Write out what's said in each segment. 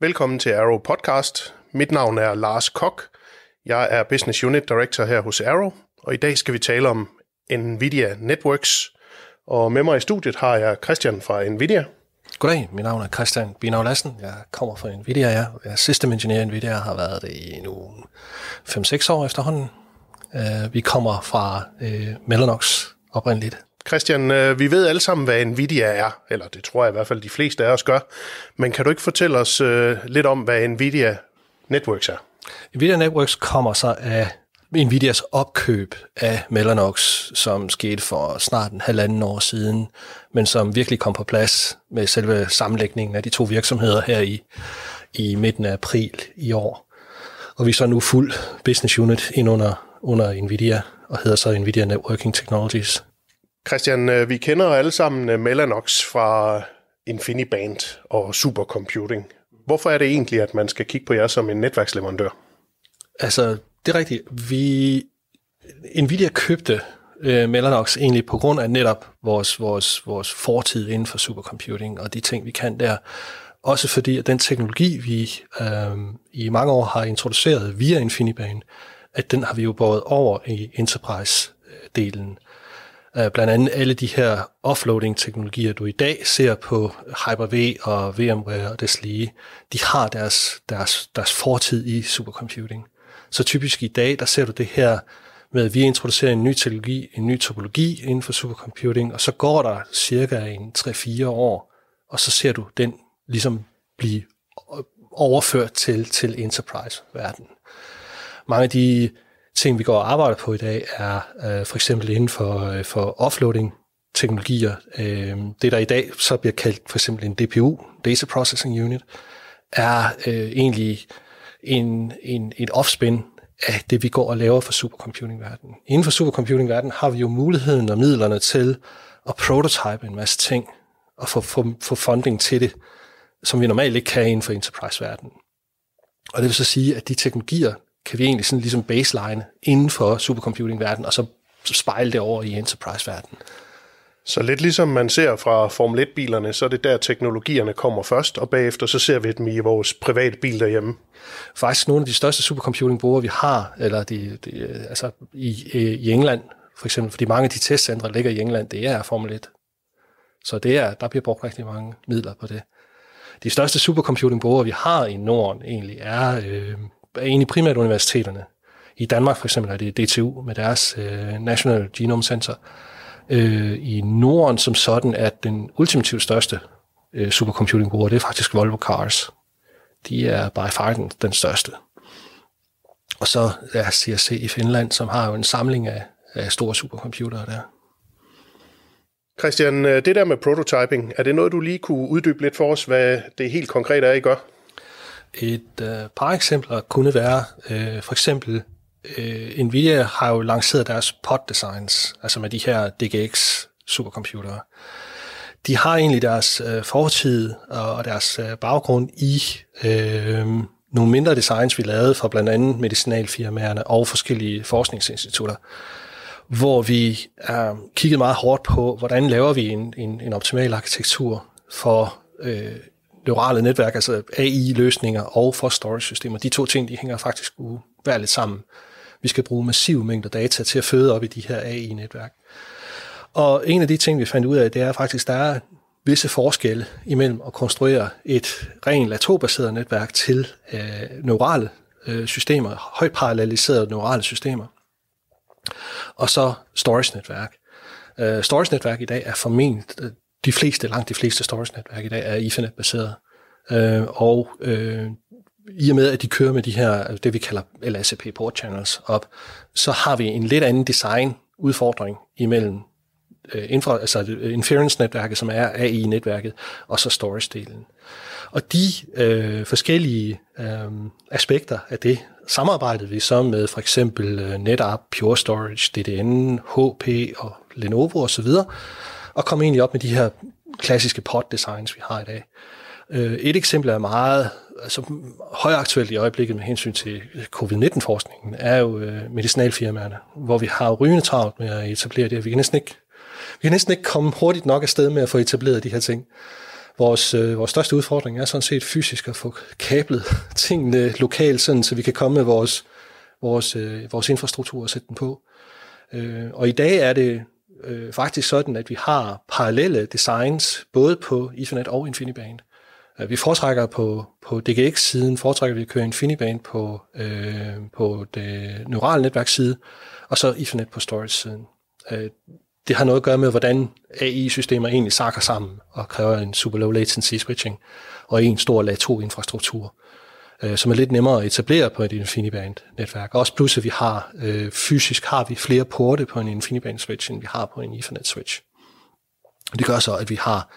Velkommen til Arrow Podcast. Mit navn er Lars Kok. Jeg er Business Unit Director her hos Arrow, og i dag skal vi tale om Nvidia Networks. Og med mig i studiet har jeg Christian fra Nvidia. Goddag, mit navn er Christian Binau Lassen. Jeg kommer fra Nvidia, ja. jeg er system engineer i Nvidia, har været det i nu 5-6 år efterhånden. Øh, vi kommer fra øh, Mellanox oprindeligt, Christian, øh, vi ved alle sammen, hvad Nvidia er, eller det tror jeg i hvert fald de fleste af os gør, men kan du ikke fortælle os øh, lidt om, hvad Nvidia Networks er? Nvidia Networks kommer sig af Nvidias opkøb af Mellanox, som skete for snart en halvanden år siden, men som virkelig kom på plads med selve sammenlægningen af de to virksomheder her i, i midten af april i år. Og vi er så nu fuld business unit ind under, under Nvidia og hedder så Nvidia Networking Technologies. Christian, øh, vi kender alle sammen øh, Mellanox fra InfiniBand og supercomputing. Hvorfor er det egentlig, at man skal kigge på jer som en netværksleverandør? Altså, det er rigtigt. Vi, Nvidia købte øh, Mellanox egentlig på grund af netop vores, vores, vores fortid inden for supercomputing og de ting, vi kan der. Også fordi, at den teknologi, vi øh, i mange år har introduceret via InfiniBand, at den har vi jo båret over i enterprise-delen blandt andet alle de her offloading-teknologier, du i dag ser på Hyper-V og VMware og deslige, de har deres, deres, deres fortid i supercomputing. Så typisk i dag, der ser du det her med, at vi introducerer en ny teknologi, en ny topologi inden for supercomputing, og så går der cirka en 3-4 år, og så ser du den ligesom blive overført til, til enterprise-verdenen. Mange af de ting, vi går og arbejder på i dag, er øh, for eksempel inden for, øh, for offloading teknologier. Øh, det, der i dag så bliver kaldt for eksempel en DPU, Data Processing Unit, er øh, egentlig en, en, et offspin af det, vi går og laver for supercomputing-verdenen. Inden for supercomputing-verdenen har vi jo muligheden og midlerne til at prototype en masse ting og få, få, få funding til det, som vi normalt ikke kan inden for enterprise-verdenen. Og det vil så sige, at de teknologier, kan vi egentlig sådan ligesom baseline inden for supercomputing-verdenen, og så spejle det over i enterprise-verdenen. Så lidt ligesom man ser fra Formel 1-bilerne, så er det der, teknologierne kommer først, og bagefter så ser vi dem i vores private bil derhjemme. Faktisk nogle af de største supercomputing-brugere, vi har, eller de, de, altså i, i England for eksempel, fordi mange af de testcentre, der ligger i England, det er Formel 1. Så det er, der bliver brugt rigtig mange midler på det. De største supercomputing-brugere, vi har i Norden egentlig, er øh, er egentlig primært universiteterne. I Danmark for eksempel er det DTU med deres øh, National Genome Center. Øh, I Norden som sådan er den ultimativt største øh, supercomputing-bruger, det er faktisk Volvo Cars. De er by far den, den største. Og så er CSC i Finland, som har jo en samling af, af store supercomputere der. Christian, øh, det der med prototyping, er det noget, du lige kunne uddybe lidt for os, hvad det helt konkret er, I gør? Et øh, par eksempler kunne være øh, for eksempel øh, Nvidia har jo lanceret deres pod designs, altså med de her DGX supercomputere. De har egentlig deres øh, fortid og deres øh, baggrund i øh, nogle mindre designs, vi lavede for blandt andet medicinalfirmaerne og forskellige forskningsinstitutter, hvor vi øh, kiggede meget hårdt på, hvordan laver vi en, en, en optimal arkitektur for øh, neurale netværk, altså AI-løsninger og for storage-systemer, de to ting, de hænger faktisk uværligt sammen. Vi skal bruge massive mængder data til at føde op i de her AI-netværk. Og en af de ting, vi fandt ud af, det er faktisk, der er visse forskelle imellem at konstruere et rent latobaseret netværk til øh, neurale øh, systemer, højt paralleliserede neurale systemer, og så storage-netværk. Øh, storage-netværk i dag er formentlig øh, de fleste, langt de fleste storage-netværk i dag er Ethernet-baseret. Øh, og øh, i og med, at de kører med de her, det vi kalder LACP port channels op, så har vi en lidt anden design udfordring imellem øh, infra, altså inference-netværket, som er AI-netværket, og så storage-delen. Og de øh, forskellige øh, aspekter af det samarbejdede vi så med for eksempel øh, NetApp, Pure Storage, DDN, HP og Lenovo osv., og kom egentlig op med de her klassiske pot designs, vi har i dag. Øh, et eksempel er meget altså, højaktuelt i øjeblikket med hensyn til covid-19-forskningen, er jo øh, medicinalfirmaerne, hvor vi har rygende travlt med at etablere det. Vi kan næsten ikke, vi kan næsten ikke komme hurtigt nok afsted med at få etableret de her ting. Vores, øh, vores største udfordring er sådan set fysisk at få kablet tingene lokalt, sådan, så vi kan komme med vores, vores, øh, vores infrastruktur og sætte den på. Øh, og i dag er det øh, faktisk sådan, at vi har parallelle designs, både på Ethernet og InfiniBand. Øh, vi foretrækker på, på DGX-siden, foretrækker vi at køre InfiniBand på, øh, på det neurale netværksside, og så Ethernet på storage-siden. Øh, det har noget at gøre med, hvordan AI-systemer egentlig sakker sammen og kræver en super low latency switching og en stor lag 2 infrastruktur. Øh, øh, som er lidt nemmere at etablere på et InfiniBand-netværk. Også plus, at vi har øh, fysisk har vi flere porte på en InfiniBand-switch, end vi har på en Ethernet-switch. Det gør så, at vi har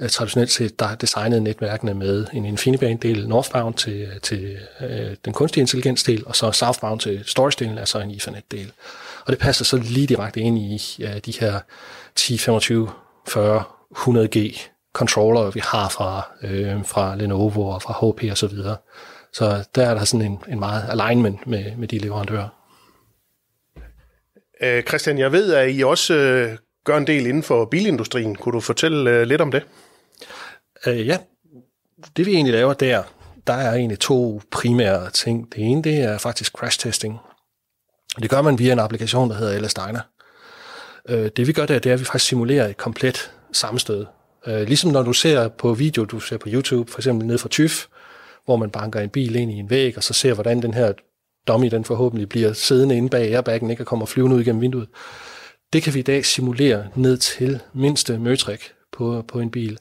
øh, traditionelt set der designet netværkene med en InfiniBand-del northbound til, øh, til øh, den kunstige intelligens-del, og så southbound til storage-delen, altså en Ethernet-del. Og det passer så lige direkte ind i øh, de her 10, 25, 40, 100G controller, vi har fra, øh, fra Lenovo og fra HP og så videre. Så der er der sådan en, en meget alignment med, med de leverandører. Øh, Christian, jeg ved, at I også øh, gør en del inden for bilindustrien. Kunne du fortælle øh, lidt om det? Øh, ja, det vi egentlig laver der, der er egentlig to primære ting. Det ene, det er faktisk crash testing. Det gør man via en applikation, der hedder LS Diner. Øh, det vi gør der, det er, at vi faktisk simulerer et komplet sammenstød. Øh, ligesom når du ser på video, du ser på YouTube, for eksempel ned fra TÜV, hvor man banker en bil ind i en væg, og så ser, hvordan den her dummy, den forhåbentlig bliver siddende inde bag airbaggen, ikke, og kommer flyvende ud gennem vinduet. Det kan vi i dag simulere ned til mindste møtrik på, på en bil.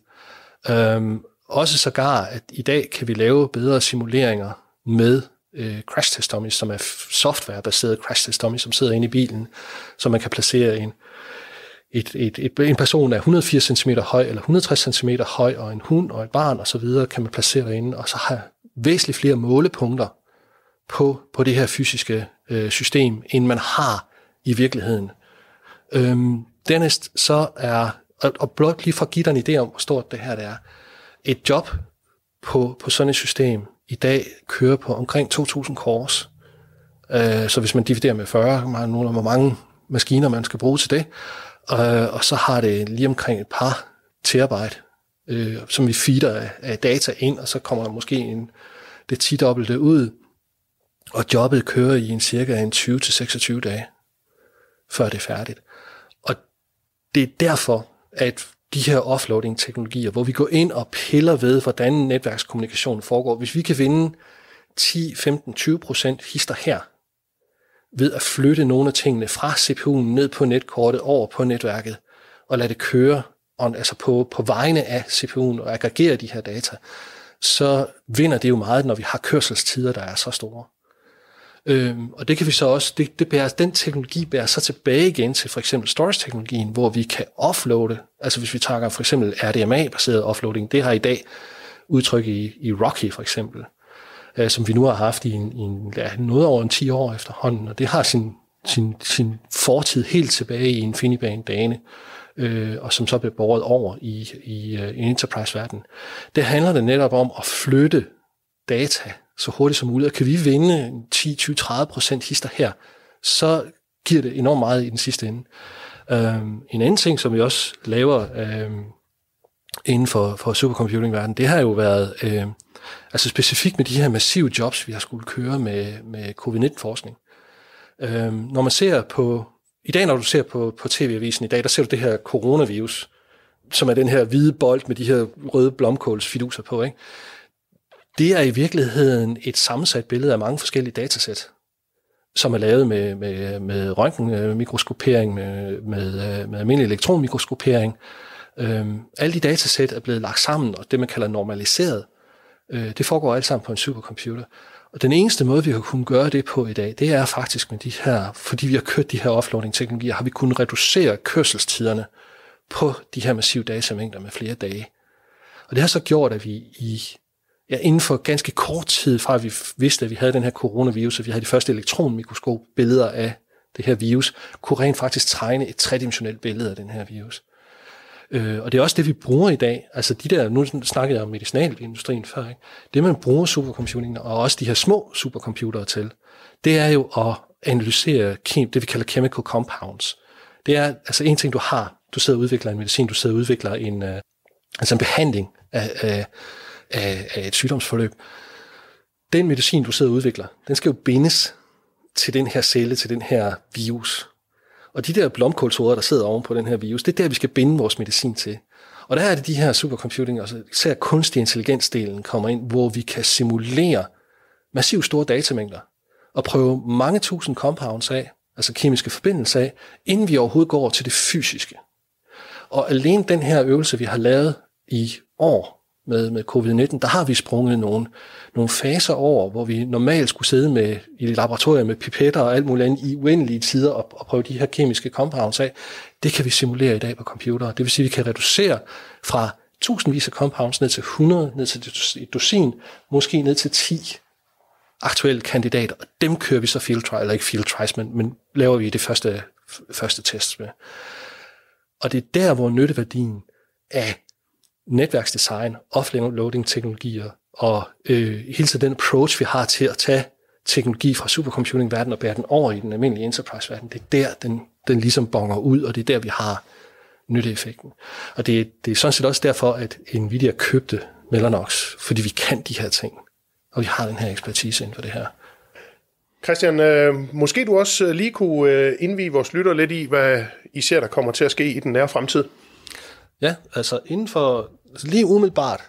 Øhm, også sågar, at i dag kan vi lave bedre simuleringer med øh, crash test dummies, som er softwarebaseret crash test dummies, som sidder inde i bilen, så man kan placere en et, et, et, en person er 180 cm høj, eller 160 cm høj, og en hund og et barn osv., kan man placere derinde, og så har væsentligt flere målepunkter på, på det her fysiske øh, system, end man har i virkeligheden. Øhm, dernæst så er, og, og blot lige for at give dig en idé om, hvor stort det her det er, et job på, på sådan et system i dag kører på omkring 2.000 kors. Øh, så hvis man dividerer med 40, man har nogle hvor mange maskiner, man skal bruge til det, Øh, og så har det lige omkring et par terabyte, øh, som vi feeder af, af data ind, og så kommer der måske en, det tidobbelte ud. Og jobbet kører i en cirka en 20-26 dage, før det er færdigt. Og det er derfor, at de her offloading-teknologier, hvor vi går ind og piller ved, hvordan netværkskommunikation foregår. Hvis vi kan vinde 10, 15, 20 procent hister her, ved at flytte nogle af tingene fra CPU'en ned på netkortet over på netværket og lade det køre on, altså på, på vegne af CPU'en og aggregere de her data, så vinder det jo meget, når vi har kørselstider, der er så store. Øhm, og det kan vi så også, det, det bærer, den teknologi bærer så tilbage igen til for eksempel storage-teknologien, hvor vi kan offloade, altså hvis vi tager for eksempel RDMA-baseret offloading, det har i dag udtryk i, i Rocky for eksempel, øh, som vi nu har haft i, en, i en, ja, noget over en 10 år efterhånden, og det har sin, sin, sin fortid helt tilbage i Infinibane-dagene, øh, og som så blev båret over i, i, øh, i enterprise-verdenen. Det handler det netop om at flytte data så hurtigt som muligt, og kan vi vinde 10-20-30 procent hister her, så giver det enormt meget i den sidste ende. Øhm, en anden ting, som vi også laver øhm, inden for, for supercomputing-verdenen, det har jo været øhm, Altså specifikt med de her massive jobs, vi har skulle køre med, med covid-19-forskning. Øhm, når man ser på, i dag når du ser på, på tv-avisen i dag, der ser du det her coronavirus, som er den her hvide bold med de her røde blomkålsfiduser på, ikke? Det er i virkeligheden et sammensat billede af mange forskellige datasæt, som er lavet med, med, med røntgenmikroskopering, med, med, med almindelig elektronmikroskopering. Øhm, alle de datasæt er blevet lagt sammen, og det man kalder normaliseret. Øh, det foregår alt sammen på en supercomputer. Og den eneste måde, vi har kunnet gøre det på i dag, det er faktisk med de her, fordi vi har kørt de her offloading-teknologier, har vi kunnet reducere kørselstiderne på de her massive datamængder med flere dage. Og det har så gjort, at vi i, ja, inden for ganske kort tid fra, at vi vidste, at vi havde den her coronavirus, og vi havde de første elektronmikroskop-billeder af det her virus, kunne rent faktisk tegne et tredimensionelt billede af den her virus. Øh, og det er også det, vi bruger i dag. Altså de der, nu snakkede jeg om medicinalindustrien før, ikke? det man bruger supercomputing og også de her små supercomputere til, det er jo at analysere det, vi kalder chemical compounds. Det er altså en ting, du har. Du sidder og udvikler en medicin, du sidder og udvikler en, uh, altså en behandling af, af, af, af et sygdomsforløb. Den medicin, du sidder og udvikler, den skal jo bindes til den her celle, til den her virus, og de der blomkulturer, der sidder oven på den her virus, det er der, vi skal binde vores medicin til. Og der er det de her supercomputing, altså især kunstig intelligensdelen kommer ind, hvor vi kan simulere massivt store datamængder og prøve mange tusind compounds af, altså kemiske forbindelser af, inden vi overhovedet går over til det fysiske. Og alene den her øvelse, vi har lavet i år, med, med covid-19, der har vi sprunget nogle, nogle faser over, hvor vi normalt skulle sidde med, i laboratorier med pipetter og alt muligt andet i uendelige tider og, og prøve de her kemiske compounds af. Det kan vi simulere i dag på computer. Det vil sige, at vi kan reducere fra tusindvis af compounds ned til 100, ned til et dusin, måske ned til 10 aktuelle kandidater, og dem kører vi så field trial, eller ikke field trials, men, men laver vi det første, første test med. Og det er der, hvor nytteværdien af netværksdesign, offloading-teknologier og øh, hele tiden den approach, vi har til at tage teknologi fra supercomputing verden og bære den over i den almindelige enterprise-verden, det er der, den, den ligesom bonger ud, og det er der, vi har nytteeffekten. Og det, det er sådan set også derfor, at Nvidia købte Mellanox, fordi vi kan de her ting, og vi har den her ekspertise inden for det her. Christian, øh, måske du også øh, lige kunne øh, indvige vores lytter lidt i, hvad I ser, der kommer til at ske i den nære fremtid. Ja, altså inden for lige umiddelbart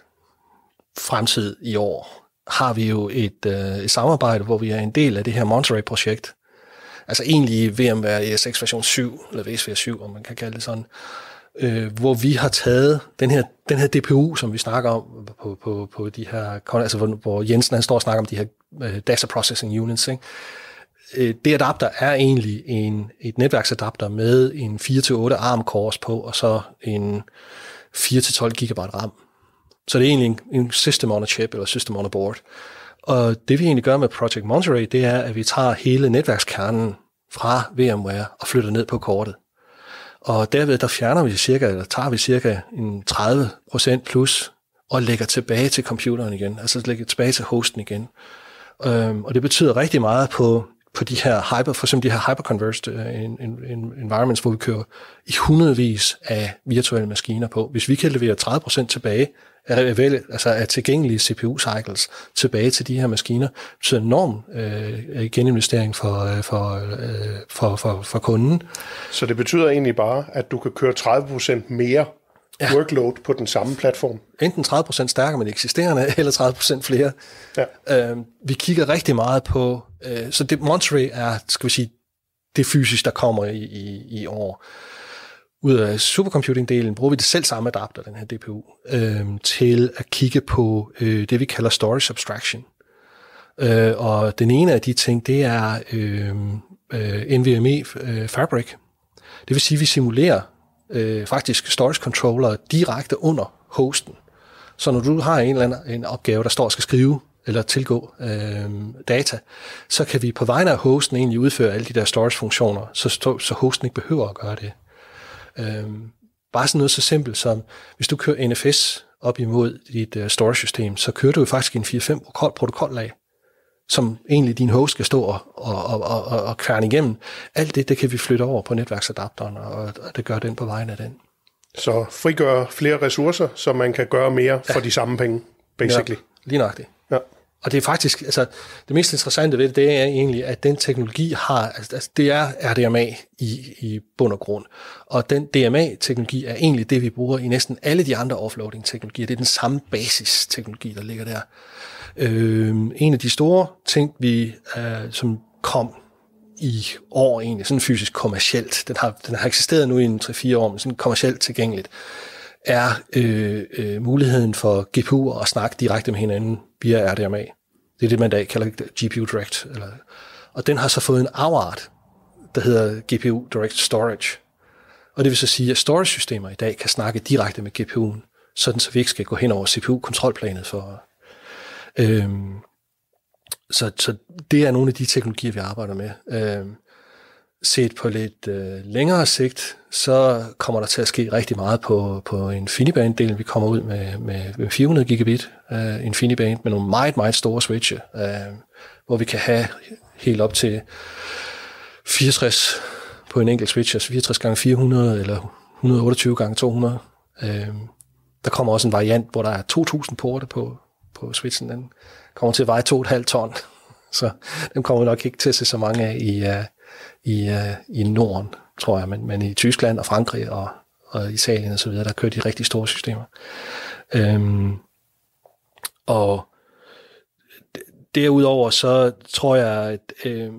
fremtid i år har vi jo et, øh, et samarbejde, hvor vi er en del af det her Monterey-projekt. Altså egentlig VMware ESX version 7, eller VSV 7, om man kan kalde det sådan, øh, hvor vi har taget den her, den her DPU, som vi snakker om på, på, på de her, altså hvor, hvor Jensen han står og snakker om de her øh, data processing units, ikke? Øh, det adapter er egentlig en, et netværksadapter med en 4-8 arm cores på, og så en 4-12 gigabyte RAM. Så det er egentlig en, system on a chip eller system on a board. Og det vi egentlig gør med Project Monterey, det er, at vi tager hele netværkskernen fra VMware og flytter ned på kortet. Og derved der fjerner vi cirka, eller tager vi cirka en 30 plus og lægger tilbage til computeren igen, altså lægger tilbage til hosten igen. Øhm, og det betyder rigtig meget på på de her hyper, for eksempel de her hyperconverged øh, environments, hvor vi kører i hundredvis af virtuelle maskiner på. Hvis vi kan levere 30% tilbage af, altså af tilgængelige CPU-cycles tilbage til de her maskiner, så enorm øh, geninvestering for, øh, for, øh, for, for, for kunden. Så det betyder egentlig bare, at du kan køre 30% mere ja. workload på den samme platform. Enten 30% stærkere, med eksisterende, eller 30% flere. Ja. Øh, vi kigger rigtig meget på, øh, så det, Monterey er, skal vi sige, det fysisk, der kommer i, i, i år. Ud af supercomputing-delen bruger vi det selv samme adapter, den her DPU, øh, til at kigge på øh, det, vi kalder storage abstraction. Øh, og den ene af de ting, det er øh, øh, NVMe øh, Fabric. Det vil sige, at vi simulerer øh, faktisk storage controller direkte under hosten. Så når du har en eller anden en opgave, der står og skal skrive eller tilgå øh, data, så kan vi på vegne af hosten egentlig udføre alle de der storage-funktioner, så, så hosten ikke behøver at gøre det. Øh, bare sådan noget så simpelt som, hvis du kører NFS op imod dit øh, storage-system, så kører du jo faktisk en 4-5 protokollag som egentlig din host skal stå og, og, og, og, og kværne igennem. Alt det, det kan vi flytte over på netværksadapteren, og, og det gør den på vejen af den. Så frigør flere ressourcer, så man kan gøre mere ja. for de samme penge, basically. Ja, lige nøjagtigt. Ja. Og det er faktisk, altså det mest interessante ved det, det er egentlig, at den teknologi har, altså, altså det er RDMA i, i bund og grund. Og den DMA-teknologi er egentlig det, vi bruger i næsten alle de andre offloading-teknologier. Det er den samme basis-teknologi, der ligger der. Øh, en af de store ting, vi, øh, som kom i år egentlig, sådan fysisk kommercielt, den har, den har eksisteret nu i en 3-4 år, men sådan kommercielt tilgængeligt, er øh, øh, muligheden for GPU'er at snakke direkte med hinanden via RDMA. Det er det, man i dag kalder GPU Direct. Eller, og den har så fået en afart, der hedder GPU Direct Storage. Og det vil så sige, at storage-systemer i dag kan snakke direkte med GPU'en, sådan så vi ikke skal gå hen over CPU-kontrolplanet for... Øhm, så, så det er nogle af de teknologier, vi arbejder med. Øhm, set på lidt øh, længere sigt, så kommer der til at ske rigtig meget på, på InfiniBand-delen. Vi kommer ud med, med, med 400 gigabit uh, InfiniBand med nogle meget, meget store switche, uh, hvor vi kan have helt op til 64 på en enkelt switch, altså 64 gange 400 eller 128 gange 200. Uh, øh, der kommer også en variant, hvor der er 2000 porte på, på switchen. Den kommer til at veje 2,5 ton, så dem kommer vi nok ikke til at se så mange af i, uh, i, øh, i Norden, tror jeg, men, men i Tyskland og Frankrig og, og Italien osv., der kører de rigtig store systemer. Øhm, og derudover så tror jeg, at øh,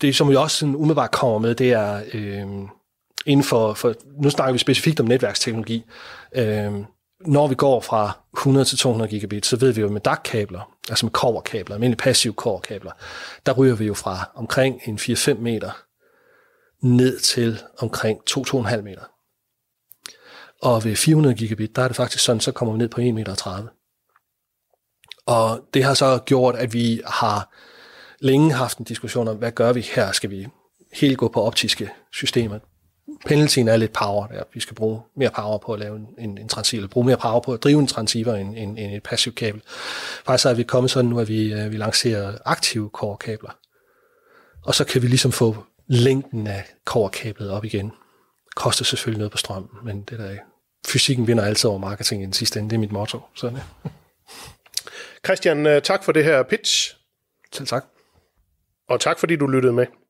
det som vi også sådan umiddelbart kommer med, det er øh, inden for, for, nu snakker vi specifikt om netværksteknologi, øh, når vi går fra 100 til 200 gigabit, så ved vi jo med DAC-kabler, altså med coverkabler, almindelige passive coverkabler, der ryger vi jo fra omkring en 4-5 meter ned til omkring 2-2,5 meter. Og ved 400 gigabit, der er det faktisk sådan, så kommer vi ned på 1,30 meter. Og det har så gjort, at vi har længe haft en diskussion om, hvad gør vi her? Skal vi helt gå på optiske systemer? penaltyen er lidt power der. Vi skal bruge mere power på at lave en, en, en transceiver, bruge mere power på at drive en transceiver end, end, end et passivt kabel. Faktisk er vi kommet sådan nu, at vi, øh, vi lancerer aktive core-kabler. Og så kan vi ligesom få længden af core-kablet op igen. Koster selvfølgelig noget på strømmen, men det der fysikken vinder altid over marketing i den sidste ende. Det er mit motto. Sådan, ja. Christian, øh, tak for det her pitch. Selv tak. Og tak fordi du lyttede med.